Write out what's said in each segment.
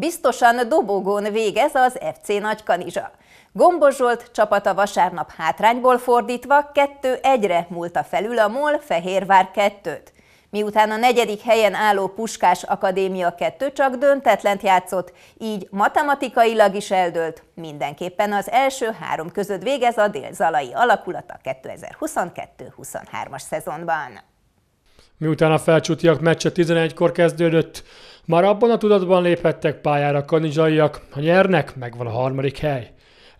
Biztosan dobogón végez az FC Nagy Kanizsa. Gombos Zsolt csapata vasárnap hátrányból fordítva 2-1-re múlta felül a MOL Fehérvár 2 Miután a negyedik helyen álló Puskás Akadémia 2 csak döntetlent játszott, így matematikailag is eldőlt. Mindenképpen az első három között végez a délzalai alakulat a 2022-23-as szezonban. Miután a felcsútiak meccse 11-kor kezdődött, már abban a tudatban léphettek pályára a kanizsaiak, ha nyernek, megvan a harmadik hely.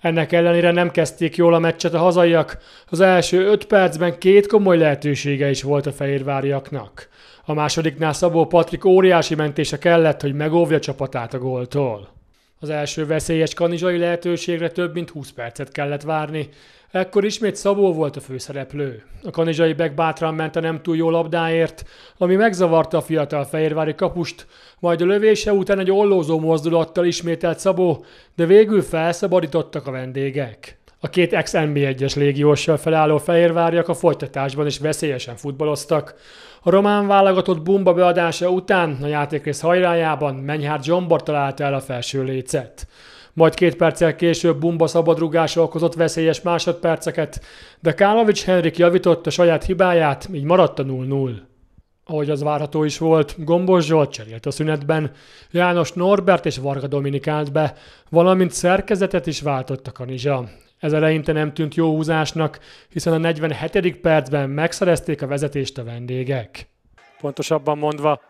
Ennek ellenére nem kezdték jól a meccset a hazaiak, az első 5 percben két komoly lehetősége is volt a fehérváriaknak. A másodiknál Szabó Patrik óriási mentése kellett, hogy megóvja csapatát a góltól. Az első veszélyes kanizsai lehetőségre több mint 20 percet kellett várni. Ekkor ismét Szabó volt a főszereplő. A kanizsai bek bátran ment a nem túl jó labdáért, ami megzavarta a fiatal fehérvári kapust, majd a lövése után egy ollózó mozdulattal ismételt Szabó, de végül felszabadítottak a vendégek. A két ex-NB1-es légióssal felálló Fehérvárjak a folytatásban is veszélyesen futballoztak. A román válogatott bomba beadása után a játékrész hajrájában Menyhár Zsombor találta el a felső lécet. Majd két perccel később Bumba szabadrugása okozott veszélyes másodperceket, de Kálovics Henrik javította saját hibáját, így maradt a 0-0. Ahogy az várható is volt, Gombos Zsolt cserélt a szünetben, János Norbert és Varga Dominik be, valamint szerkezetet is váltottak a Kanizsa. Ez eleinte nem tűnt jó húzásnak, hiszen a 47. percben megszerezték a vezetést a vendégek. Pontosabban mondva,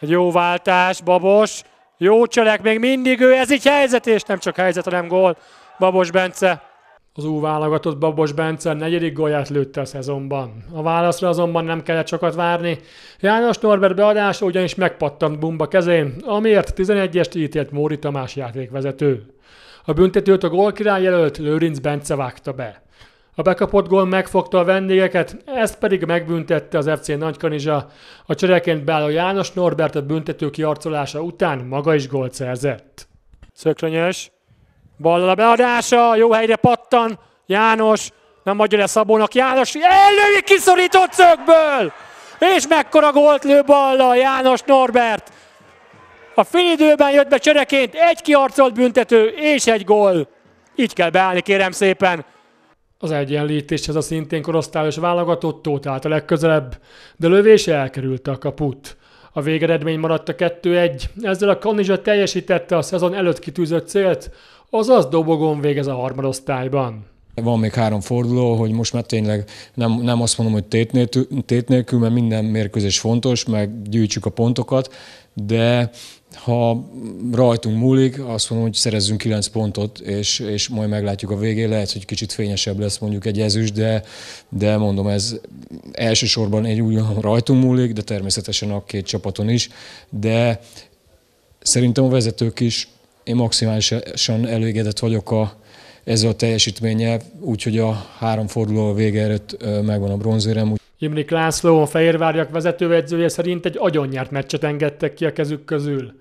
egy jó váltás, Babos, jó cselek, még mindig ő, ez így helyzet, és nem csak helyzet, hanem gól. Babos Bence. Az új válogatott Babos Bence negyedik gólját lőtte a szezonban. A válaszra azonban nem kellett sokat várni. János Norbert beadása ugyanis megpattant Bumba kezén, amiért 11-est ítélt Móri Tamás játékvezető. A büntetőt a gólkirály jelölt Lőrinc Bence vágta be. A bekapott gól megfogta a vendégeket, ezt pedig megbüntette az FC Nagykanizsa. A csereként beálló János Norbert a büntető kiarcolása után maga is gólt szerzett. Szökrönyös, ballal a beadása, jó helyre pattan, János, nem adja le Szabónak, János elővi kiszorított szögből! És mekkora gólt lő balla János Norbert! A fél időben jött be csereként egy kiarcolt büntető és egy gól. Így kell beállni, kérem szépen. Az egyenlítéshez a szintén korosztályos válogatott tótált a legközelebb, de lövése elkerülte a kaput. A végeredmény maradt a 2-1, ezzel a Kanizsa teljesítette a szezon előtt kitűzött célt, azaz dobogon végez a harmadosztályban. Van még három forduló, hogy most már tényleg nem, nem azt mondom, hogy tét nélkül, tét nélkül, mert minden mérkőzés fontos, meg gyűjtsük a pontokat, de ha rajtunk múlik, azt mondom, hogy szerezzünk 9 pontot, és, és majd meglátjuk a végén, lehet, hogy kicsit fényesebb lesz mondjuk egy ezüst, de, de mondom, ez elsősorban egy úgy rajtunk múlik, de természetesen a két csapaton is, de szerintem a vezetők is, én maximálisan elégedett vagyok a, ezzel a teljesítménye, úgyhogy a három forduló vége előtt megvan a bronzérem, Imrik László, a Fehérvárjak vezetőedzője szerint egy agyonnyert meccset engedtek ki a kezük közül.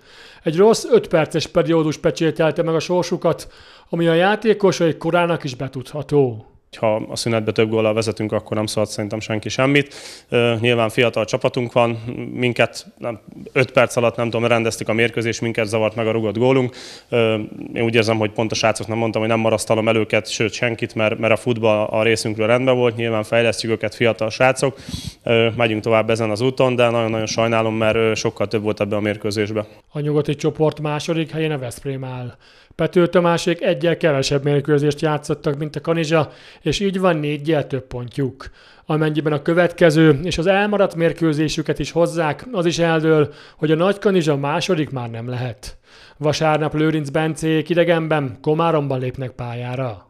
Egy rossz 5 perces periódus pecsételte meg a sorsukat, ami a játékosai korának is betudható ha a szünetbe több góllal vezetünk, akkor nem szólt szerintem senki semmit. Nyilván fiatal csapatunk van, minket 5 perc alatt nem tudom, rendeztük a mérkőzést, minket zavart meg a rugott gólunk. Én úgy érzem, hogy pont a Nem mondtam, hogy nem marasztalom el őket, sőt senkit, mert, mert a futball a részünkről rendben volt, nyilván fejlesztjük őket, fiatal srácok, megyünk tovább ezen az úton, de nagyon-nagyon sajnálom, mert sokkal több volt ebbe a mérkőzésbe. A nyugati csoport második helyén a Veszprém áll. Pető Tamásék egyel kevesebb mérkőzést játszottak, mint a Kanizsa, és így van négyel több pontjuk. Amennyiben a következő és az elmaradt mérkőzésüket is hozzák, az is eldől, hogy a nagykanizsa második már nem lehet. Vasárnap Lőrinc Bencék idegenben, Komáromban lépnek pályára.